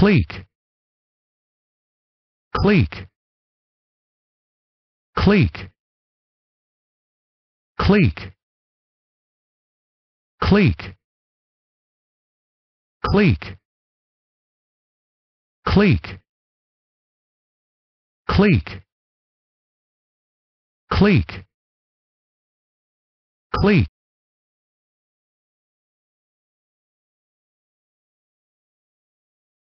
Cleek. Cleek. Cleek. Cleek. Cleek. Cleek. Cleek. Cleek. Cleek. clique